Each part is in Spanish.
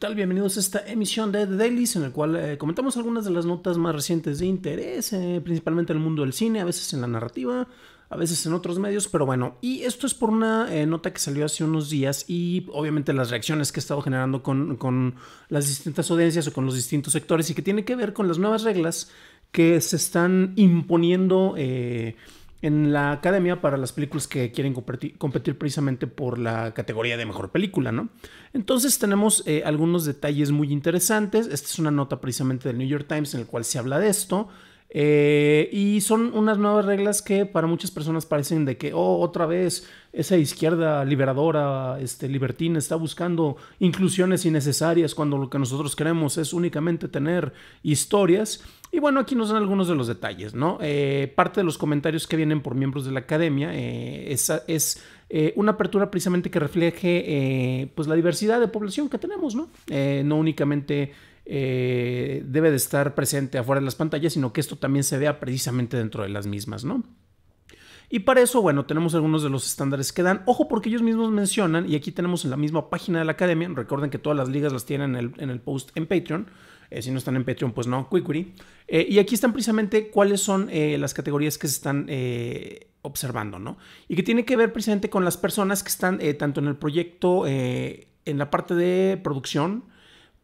tal? Bienvenidos a esta emisión de The en la cual eh, comentamos algunas de las notas más recientes de interés, eh, principalmente en el mundo del cine, a veces en la narrativa, a veces en otros medios, pero bueno, y esto es por una eh, nota que salió hace unos días y obviamente las reacciones que he estado generando con, las distintas audiencias o con los distintos sectores y que tiene que ver con las nuevas reglas que se están imponiendo en la academia para las películas que quieren competir, precisamente por la categoría de mejor película, ¿no? Entonces tenemos eh, algunos detalles muy interesantes. Esta es una nota precisamente del New York Times en el cual se habla de esto. Eh, y son unas nuevas reglas que para muchas personas parecen de que, oh, otra vez esa izquierda liberadora, este, libertina, está buscando inclusiones innecesarias cuando lo que nosotros queremos es únicamente tener historias. Y bueno, aquí nos dan algunos de los detalles, ¿no? Eh, parte de los comentarios que vienen por miembros de la academia eh, es, una apertura precisamente que refleje pues la diversidad de población que tenemos, ¿no? no únicamente eh, debe de estar presente afuera de las pantallas, sino que esto también se vea precisamente dentro de las mismas, ¿no? Y para eso, bueno, tenemos algunos de los estándares que dan. Ojo porque ellos mismos mencionan, y aquí tenemos en la misma página de la academia, recuerden que todas las ligas las tienen en el, post en Patreon, eh, si no están en Patreon, pues no, Quickery. Eh, y aquí están precisamente cuáles son las categorías que se están observando, ¿no? Y que tiene que ver precisamente con las personas que están tanto en el proyecto, en la parte de producción,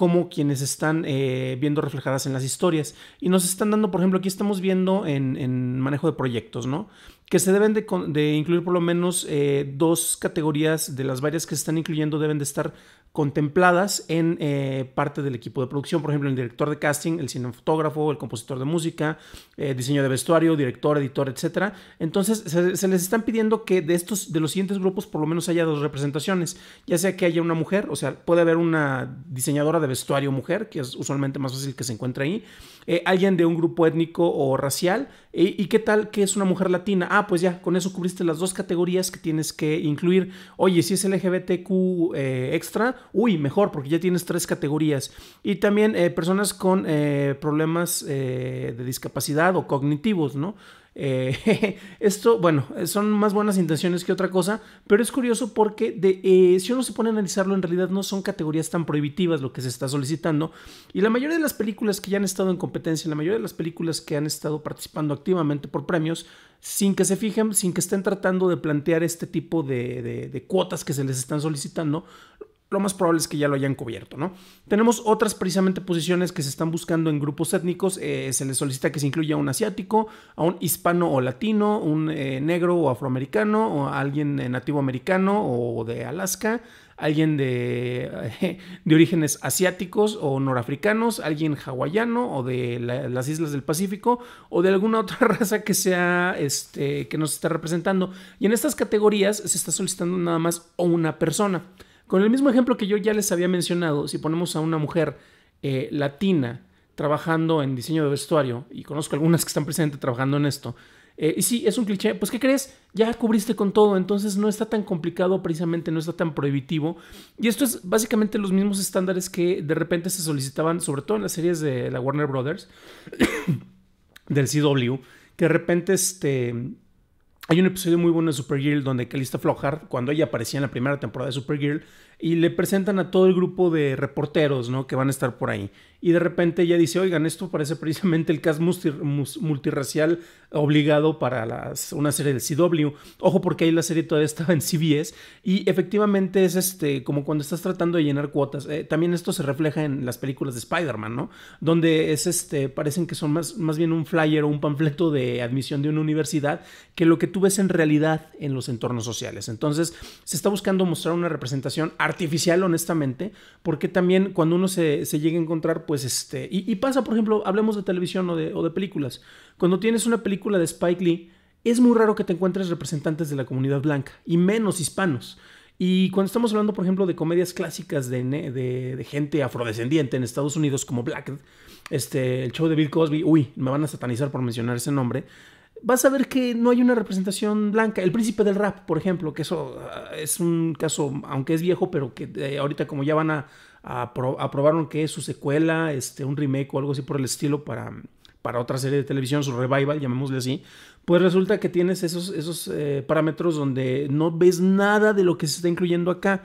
como quienes están eh, viendo reflejadas en las historias. Y nos están dando, por ejemplo, aquí estamos viendo en manejo de proyectos, ¿no? que se deben de, incluir por lo menos eh, dos categorías de las varias que se están incluyendo deben de estar contempladas en eh, parte del equipo de producción, por ejemplo, el director de casting, el cinefotógrafo, el compositor de música, eh, diseño de vestuario, director, editor, etc. Entonces, se, les están pidiendo que de estos, de los siguientes grupos, por lo menos haya dos representaciones, ya sea que haya una mujer, o sea, puede haber una diseñadora de vestuario mujer, que es usualmente más fácil que se encuentre ahí, alguien de un grupo étnico o racial, ¿Y, qué tal que es una mujer latina? Ah, pues ya, con eso cubriste las dos categorías que tienes que incluir. Oye, si es LGBTQ eh, extra, uy, mejor, porque ya tienes tres categorías. Y también eh, personas con eh, problemas de discapacidad o cognitivos, ¿no? Eh, esto, bueno, eh, son más buenas intenciones que otra cosa, pero es curioso porque eh, si uno se pone a analizarlo, en realidad no son categorías tan prohibitivas lo que se está solicitando. Y la mayoría de las películas que ya han estado en competencia, la mayoría de las películas que han estado participando activamente por premios, sin que se fijen, sin que estén tratando de plantear este tipo de, de cuotas que se les están solicitando, lo más probable es que ya lo hayan cubierto, ¿no? Tenemos otras precisamente posiciones que se están buscando en grupos étnicos. Eh, se les solicita que se incluya a un asiático, a un hispano o latino, un eh, negro o afroamericano, o a alguien eh, nativo americano o de Alaska, alguien de, de, orígenes asiáticos o norafricanos, alguien hawaiano o de las islas del Pacífico o de alguna otra raza que sea este que nos está representando. Y en estas categorías se está solicitando nada más o una persona. Con el mismo ejemplo que yo ya les había mencionado, si ponemos a una mujer eh, latina trabajando en diseño de vestuario, y conozco algunas que están presentes trabajando en esto, eh, y sí, es un cliché, pues ¿qué crees? Ya cubriste con todo, entonces no está tan complicado precisamente, no está tan prohibitivo. Y esto es básicamente los mismos estándares que de repente se solicitaban, sobre todo en las series de la Warner Brothers, del CW, que de repente este, hay un episodio muy bueno de Supergirl donde Calista Flohart, cuando ella aparecía en la primera temporada de Supergirl, y le presentan a todo el grupo de reporteros, ¿no? Que van a estar por ahí. Y de repente ella dice, oigan, esto parece precisamente el cast multiracial obligado para las, una serie del CW. Ojo, porque ahí la serie todavía estaba en CBS. Y efectivamente es este, como cuando estás tratando de llenar cuotas. Eh, también esto se refleja en las películas de Spider-Man, ¿no? Donde es este, parecen que son más, más bien un flyer o un panfleto de admisión de una universidad que lo que tú ves en realidad en los entornos sociales. Entonces, se está buscando mostrar una representación artificial, honestamente, porque también cuando uno se, llega a encontrar, pues este, y, pasa, por ejemplo, hablemos de televisión o de, películas, cuando tienes una película de Spike Lee, es muy raro que te encuentres representantes de la comunidad blanca, y menos hispanos. Y cuando estamos hablando, por ejemplo, de comedias clásicas de, de, gente afrodescendiente en Estados Unidos, como Black, este, el show de Bill Cosby, uy, me van a satanizar por mencionar ese nombre, vas a ver que no hay una representación blanca. El príncipe del rap, por ejemplo, que eso ah, es un caso, aunque es viejo, pero que eh, ahorita como ya van a, aprobaron que es su secuela, este, un remake o algo así por el estilo para, para otra serie de televisión, su revival, llamémosle así, pues resulta que tienes esos, esos eh, parámetros donde no ves nada de lo que se está incluyendo acá.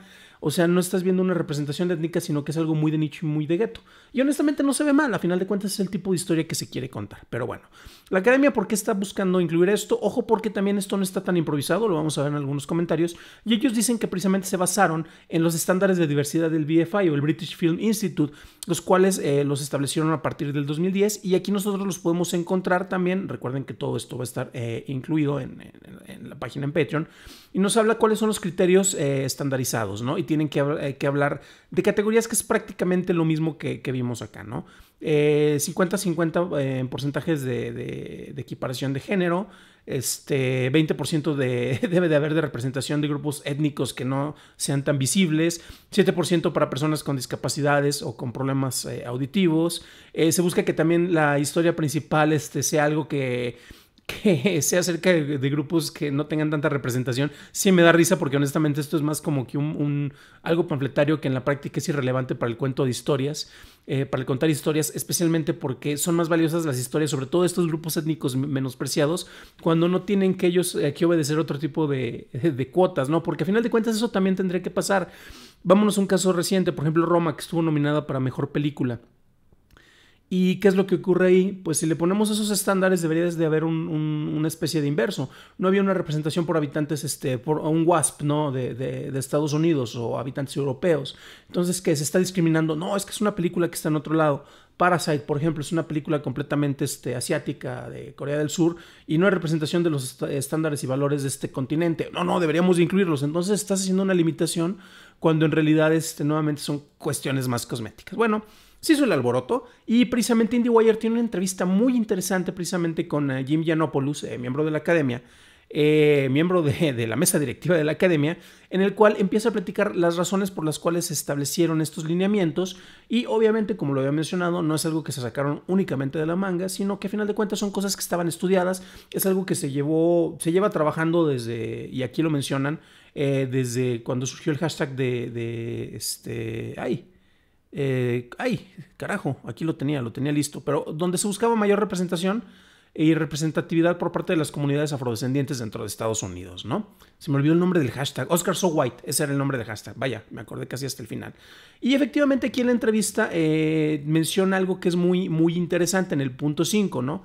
O sea, no estás viendo una representación étnica, sino que es algo muy de nicho y muy de gueto. Y honestamente no se ve mal, a final de cuentas es el tipo de historia que se quiere contar. Pero bueno, la academia, ¿por qué está buscando incluir esto? Ojo, porque también esto no está tan improvisado, lo vamos a ver en algunos comentarios. Y ellos dicen que precisamente se basaron en los estándares de diversidad del BFI o el British Film Institute, los cuales eh, los establecieron a partir del 2010. Y aquí nosotros los podemos encontrar también. Recuerden que todo esto va a estar eh, incluido en, la página en Patreon. Y nos habla cuáles son los criterios eh, estandarizados, ¿no? Y tienen eh, que, hablar de categorías que es prácticamente lo mismo que, vimos acá, ¿no? 50-50 eh, eh, en porcentajes de, equiparación de género, este, 20% de, debe de haber de representación de grupos étnicos que no sean tan visibles, 7% para personas con discapacidades o con problemas auditivos. se busca que también la historia principal este, sea algo que que sea acerca de, grupos que no tengan tanta representación, sí me da risa porque honestamente esto es más como que un, algo panfletario que en la práctica es irrelevante para el cuento de historias, eh, para el contar historias, especialmente porque son más valiosas las historias, sobre todo estos grupos étnicos menospreciados, cuando no tienen que ellos hay eh, que obedecer otro tipo de, de cuotas, ¿no? Porque a final de cuentas eso también tendría que pasar. Vámonos a un caso reciente, por ejemplo Roma, que estuvo nominada para Mejor Película. ¿Y qué es lo que ocurre ahí? Pues si le ponemos esos estándares debería de haber una especie de inverso. No había una representación por habitantes, este, por un WASP, ¿no? De, Estados Unidos o habitantes europeos. Entonces, ¿qué? Se está discriminando. No, es que es una película que está en otro lado. Parasite, por ejemplo, es una película completamente este, asiática de Corea del Sur y no hay representación de los estándares y valores de este continente. No, no, deberíamos incluirlos. Entonces estás haciendo una limitación cuando en realidad este, nuevamente son cuestiones más cosméticas. Bueno, se hizo el alboroto y precisamente IndieWire tiene una entrevista muy interesante precisamente con eh, Jim Yanopoulos, eh, miembro de la academia, eh, miembro de, la mesa directiva de la academia, en el cual empieza a platicar las razones por las cuales se establecieron estos lineamientos y obviamente, como lo había mencionado, no es algo que se sacaron únicamente de la manga, sino que a final de cuentas son cosas que estaban estudiadas, es algo que se llevó, se lleva trabajando desde, y aquí lo mencionan, desde cuando surgió el hashtag de, de este, ay, eh, ay, carajo, aquí lo tenía, lo tenía listo, pero donde se buscaba mayor representación y representatividad por parte de las comunidades afrodescendientes dentro de Estados Unidos, ¿no? Se me olvidó el nombre del hashtag, Oscar So White, ese era el nombre del hashtag, vaya, me acordé casi hasta el final. Y efectivamente aquí en la entrevista eh, menciona algo que es muy, muy interesante en el punto 5, ¿no?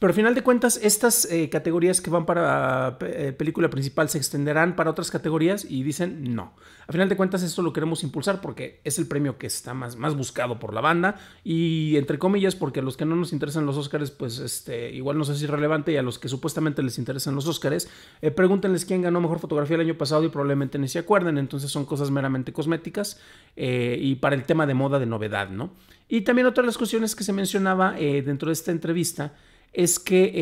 Pero al final de cuentas, estas eh, categorías que van para eh, película principal se extenderán para otras categorías y dicen no. Al final de cuentas, esto lo queremos impulsar porque es el premio que está más, más buscado por la banda y entre comillas, porque a los que no nos interesan los Oscars, pues este, igual no sé si es relevante y a los que supuestamente les interesan los Oscars, eh, pregúntenles quién ganó mejor fotografía el año pasado y probablemente ni se acuerden. Entonces son cosas meramente cosméticas y para el tema de moda de novedad, ¿no? Y también otra de las cuestiones que se mencionaba dentro de esta entrevista es que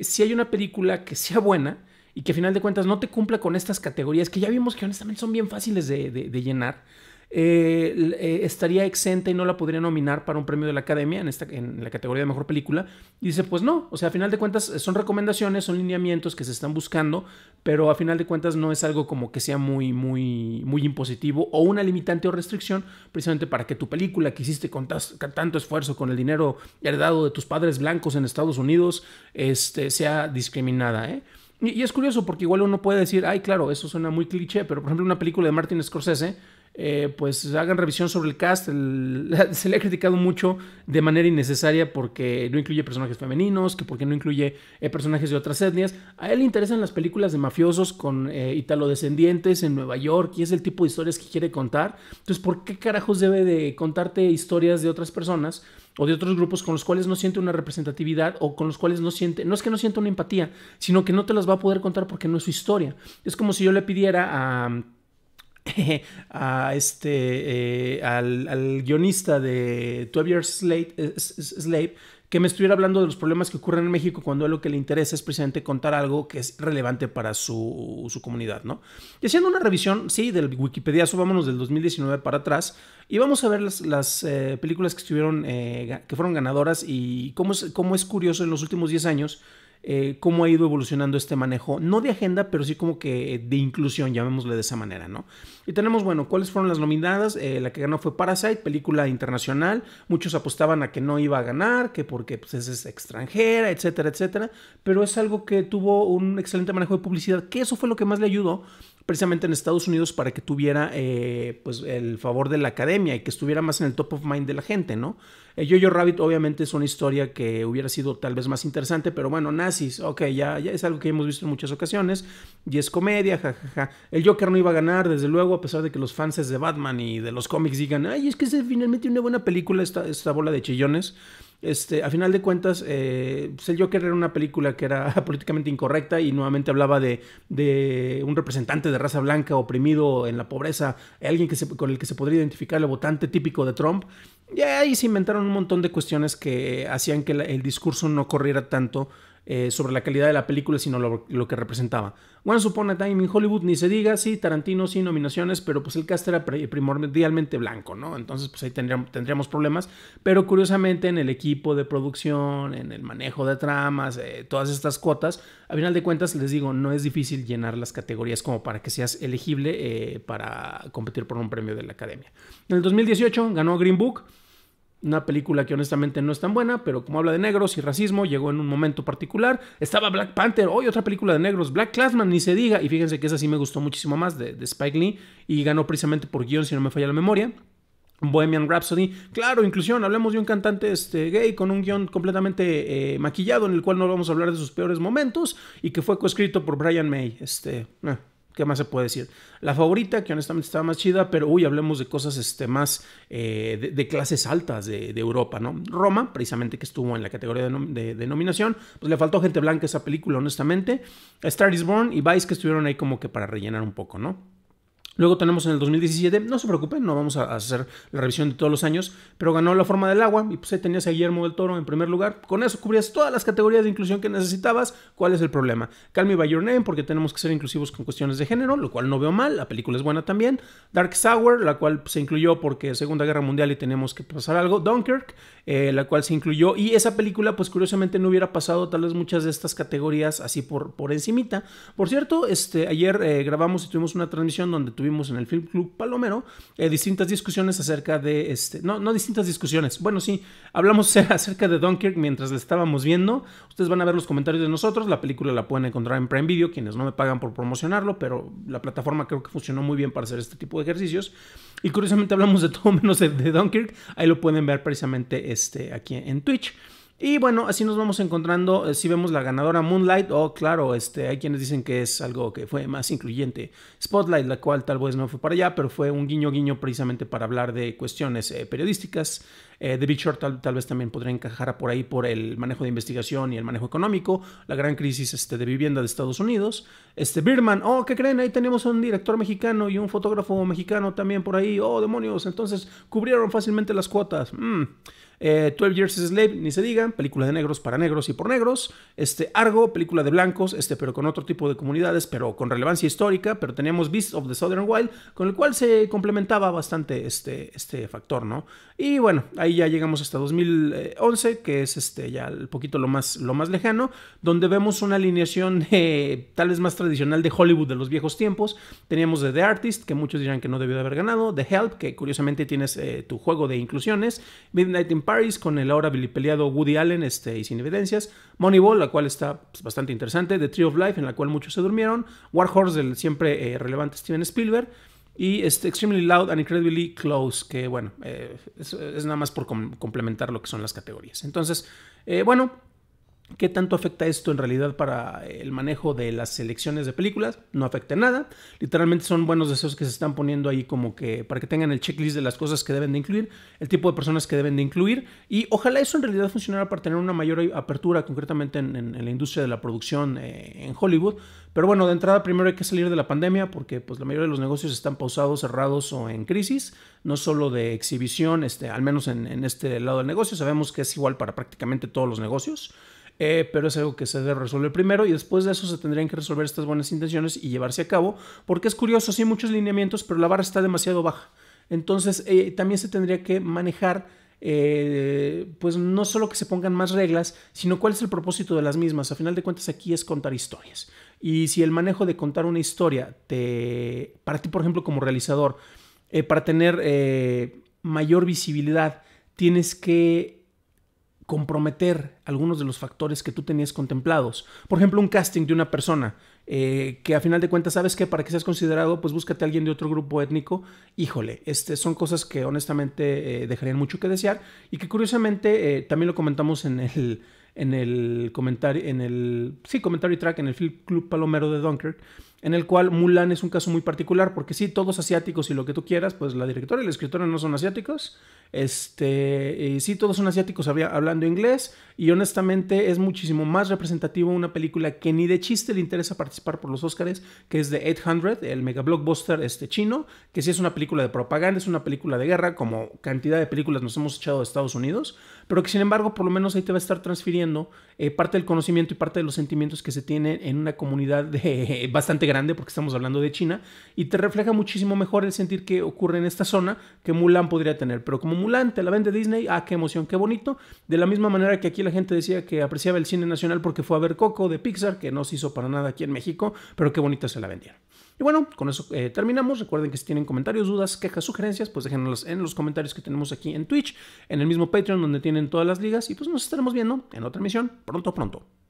eh, si hay una película que sea buena y que a final de cuentas no te cumpla con estas categorías que ya vimos que honestamente son bien fáciles de llenar, eh, eh, estaría exenta y no la podría nominar para un premio de la Academia en, esta, en la categoría de Mejor Película. Y dice, pues no, o sea, a final de cuentas eh, son recomendaciones, son lineamientos que se están buscando, pero a final de cuentas no es algo como que sea muy, muy, muy impositivo o una limitante o restricción, precisamente para que tu película que hiciste con, tanto esfuerzo, con el dinero heredado de tus padres blancos en Estados Unidos, este, sea discriminada, Y, es curioso porque igual uno puede decir, ay, claro, eso suena muy cliché, pero por ejemplo una película de Martin Scorsese eh, pues hagan revisión sobre el cast. se le ha criticado mucho de manera innecesaria porque no incluye personajes femeninos, que porque no incluye eh, personajes de otras etnias. A él le interesan las películas de mafiosos con italo eh, italodescendientes en Nueva York y es el tipo de historias que quiere contar. Entonces, ¿por qué carajos debe de contarte historias de otras personas? o de otros grupos con los cuales no siente una representatividad o con los cuales no siente, no es que no sienta una empatía, sino que no te las va a poder contar porque no es su historia. Es como si yo le pidiera a a este eh, al, guionista de 12 Years eh, Slave, que me estuviera hablando de los problemas que ocurren en México cuando lo que le interesa es precisamente contar algo que es relevante para su, comunidad, ¿no? Y haciendo una revisión, sí, del Wikipedia, subámonos del 2019 para atrás, y vamos a ver las, eh, películas que estuvieron, que fueron ganadoras y cómo es, cómo es curioso en los últimos 10 años eh, cómo ha ido evolucionando este manejo, no de agenda, pero sí como que de inclusión, llamémosle de esa manera, ¿no? Y tenemos, bueno, cuáles fueron las nominadas. Eh, la que ganó fue Parasite, película internacional. Muchos apostaban a que no iba a ganar, que porque pues, es extranjera, etcétera, etcétera. Pero es algo que tuvo un excelente manejo de publicidad, que eso fue lo que más le ayudó precisamente en Estados Unidos para que tuviera eh, pues el favor de la academia y que estuviera más en el top of mind de la gente, ¿no? yo eh, yo Rabbit obviamente es una historia que hubiera sido tal vez más interesante, pero bueno, nazis, ok, ya, ya es algo que hemos visto en muchas ocasiones y es comedia, jajaja. El Joker no iba a ganar, desde luego, a pesar de que los fans de Batman y de los cómics digan, ay, es que es finalmente una buena película esta bola de chillones. Este, a final de cuentas, eh, pues, el Joker era una película que era políticamente incorrecta y nuevamente hablaba de, un representante de raza blanca oprimido en la pobreza, alguien que con el que se podría identificar el votante típico de Trump. Y ahí se inventaron un montón de cuestiones que hacían que el discurso no corriera tanto eh, sobre la calidad de la película, sino lo, que representaba. Bueno, supone a Time in Hollywood, ni se diga, sí, Tarantino, sí, nominaciones, pero pues el cast era primordialmente blanco, ¿no? Entonces, pues ahí tendríamos, problemas, pero curiosamente en el equipo de producción, en el manejo de tramas, eh, todas estas cuotas, a final de cuentas, les digo, no es difícil llenar las categorías como para que seas elegible eh, para competir por un premio de la academia. En el 2018 ganó Green Book. Una película que honestamente no es tan buena, pero como habla de negros y racismo, llegó en un momento particular. Estaba Black Panther, hoy otra película de negros, Black Classman, ni se diga. Y fíjense que esa sí me gustó muchísimo más de, Spike Lee y ganó precisamente por guión, si no me falla la memoria. Bohemian Rhapsody, claro, inclusión, hablemos de un cantante este, gay con un guión completamente eh, maquillado en el cual no vamos a hablar de sus peores momentos y que fue coescrito por Brian May. Este, eh. ¿qué más se puede decir? La favorita, que honestamente estaba más chida, pero uy, hablemos de cosas este, más eh, de, clases altas de, Europa, ¿no? Roma, precisamente que estuvo en la categoría de, denominación, nominación, pues le faltó gente blanca esa película, honestamente. Star is Born y Vice que estuvieron ahí como que para rellenar un poco, ¿no? Luego tenemos en el 2017, no se preocupen, no vamos a hacer la revisión de todos los años, pero ganó la forma del agua y pues ahí tenías a Guillermo del Toro en primer lugar. Con eso cubrías todas las categorías de inclusión que necesitabas. ¿Cuál es el problema? Call Me By Your Name, porque tenemos que ser inclusivos con cuestiones de género, lo cual no veo mal, la película es buena también. Dark Sour, la cual se incluyó porque Segunda Guerra Mundial y tenemos que pasar algo. Dunkirk, eh, la cual se incluyó y esa película pues curiosamente no hubiera pasado tal vez muchas de estas categorías así por, por encimita. Por cierto, este, ayer eh, grabamos y tuvimos una transmisión donde tuvimos vimos en el Film Club Palomero, eh, distintas discusiones acerca de este, no, no distintas discusiones, bueno, sí, hablamos acerca de Dunkirk mientras le estábamos viendo, ustedes van a ver los comentarios de nosotros, la película la pueden encontrar en Prime Video, quienes no me pagan por promocionarlo, pero la plataforma creo que funcionó muy bien para hacer este tipo de ejercicios, y curiosamente hablamos de todo menos de, de Dunkirk, ahí lo pueden ver precisamente este, aquí en Twitch. Y bueno, así nos vamos encontrando, eh, si vemos la ganadora Moonlight, oh claro, este, hay quienes dicen que es algo que fue más incluyente. Spotlight, la cual tal vez no fue para allá, pero fue un guiño guiño precisamente para hablar de cuestiones eh, periodísticas. The eh, Short tal, vez también podría encajar por ahí por el manejo de investigación y el manejo económico, la gran crisis este, de vivienda de Estados Unidos. Este Birman, oh, ¿qué creen? Ahí tenemos un director mexicano y un fotógrafo mexicano también por ahí. Oh, demonios, entonces cubrieron fácilmente las cuotas. 12 mm. eh, Years a Slave, ni se diga, película de negros para negros y por negros. Este, Argo, película de blancos, este, pero con otro tipo de comunidades, pero con relevancia histórica. Pero teníamos Beast of the Southern Wild, con el cual se complementaba bastante este, este factor, ¿no? Y bueno, ahí ya llegamos hasta 2011, que es este ya un poquito lo más, lo más lejano, donde vemos una alineación tal vez más tradicional de Hollywood de los viejos tiempos. Teníamos de The Artist, que muchos dirán que no debió de haber ganado, The Help, que curiosamente tienes eh, tu juego de inclusiones, Midnight in Paris, con el ahora peleado Woody Allen este, y sin evidencias, Moneyball, la cual está pues, bastante interesante, The Tree of Life, en la cual muchos se durmieron, War Horse, del siempre eh, relevante Steven Spielberg, y este, Extremely Loud and Incredibly Close, que bueno, eh, es, nada más por complementar lo que son las categorías. Entonces, eh, bueno, ¿Qué tanto afecta esto en realidad para el manejo de las selecciones de películas? No afecta nada. Literalmente son buenos deseos que se están poniendo ahí como que para que tengan el checklist de las cosas que deben de incluir, el tipo de personas que deben de incluir y ojalá eso en realidad funcionara para tener una mayor apertura concretamente en, la industria de la producción eh, en Hollywood. Pero bueno, de entrada primero hay que salir de la pandemia porque pues la mayoría de los negocios están pausados, cerrados o en crisis, no solo de exhibición, este, al menos en este lado del negocio, sabemos que es igual para prácticamente todos los negocios. Eh, pero es algo que se debe resolver primero y después de eso se tendrían que resolver estas buenas intenciones y llevarse a cabo, porque es curioso, sí muchos lineamientos, pero la barra está demasiado baja. Entonces eh, también se tendría que manejar eh, pues no solo que se pongan más reglas, sino cuál es el propósito de las mismas. A final de cuentas aquí es contar historias. Y si el manejo de contar una historia, te, para ti por ejemplo como realizador, para tener mayor visibilidad, tienes que comprometer algunos de los factores que tú tenías contemplados. Por ejemplo, un casting de una persona eh, que a final de cuentas sabes que para que seas considerado, pues búscate a alguien de otro grupo étnico. Híjole, este, son cosas que honestamente eh, dejarían mucho que desear y que curiosamente eh, también lo comentamos en el, en el comentario, en el, sí, comentario track, en el Film Club Palomero de Dunkirk, en el cual Mulan es un caso muy particular, porque sí, todos asiáticos y lo que tú quieras, pues la directora y la escritora no son asiáticos, este, eh, sí, todos son asiáticos había, hablando inglés, y honestamente es muchísimo más representativo una película que ni de chiste le interesa participar por los Oscars, que es The 800, el mega blockbuster este, chino, que sí es una película de propaganda, es una película de guerra, como cantidad de películas nos hemos echado de Estados Unidos, pero que sin embargo por lo menos ahí te va a estar transfiriendo eh, parte del conocimiento y parte de los sentimientos que se tienen en una comunidad de, bastante grande porque estamos hablando de China y te refleja muchísimo mejor el sentir que ocurre en esta zona que Mulan podría tener. Pero como Mulan te la vende Disney, ah, qué emoción, qué bonito. De la misma manera que aquí la gente decía que apreciaba el cine nacional porque fue a ver Coco de Pixar, que no se hizo para nada aquí en México, pero qué bonita se la vendieron. Y bueno, con eso eh, terminamos. Recuerden que si tienen comentarios, dudas, quejas, sugerencias, pues déjenlos en los comentarios que tenemos aquí en Twitch, en el mismo Patreon donde tienen todas las ligas y pues nos estaremos viendo en otra emisión pronto, pronto.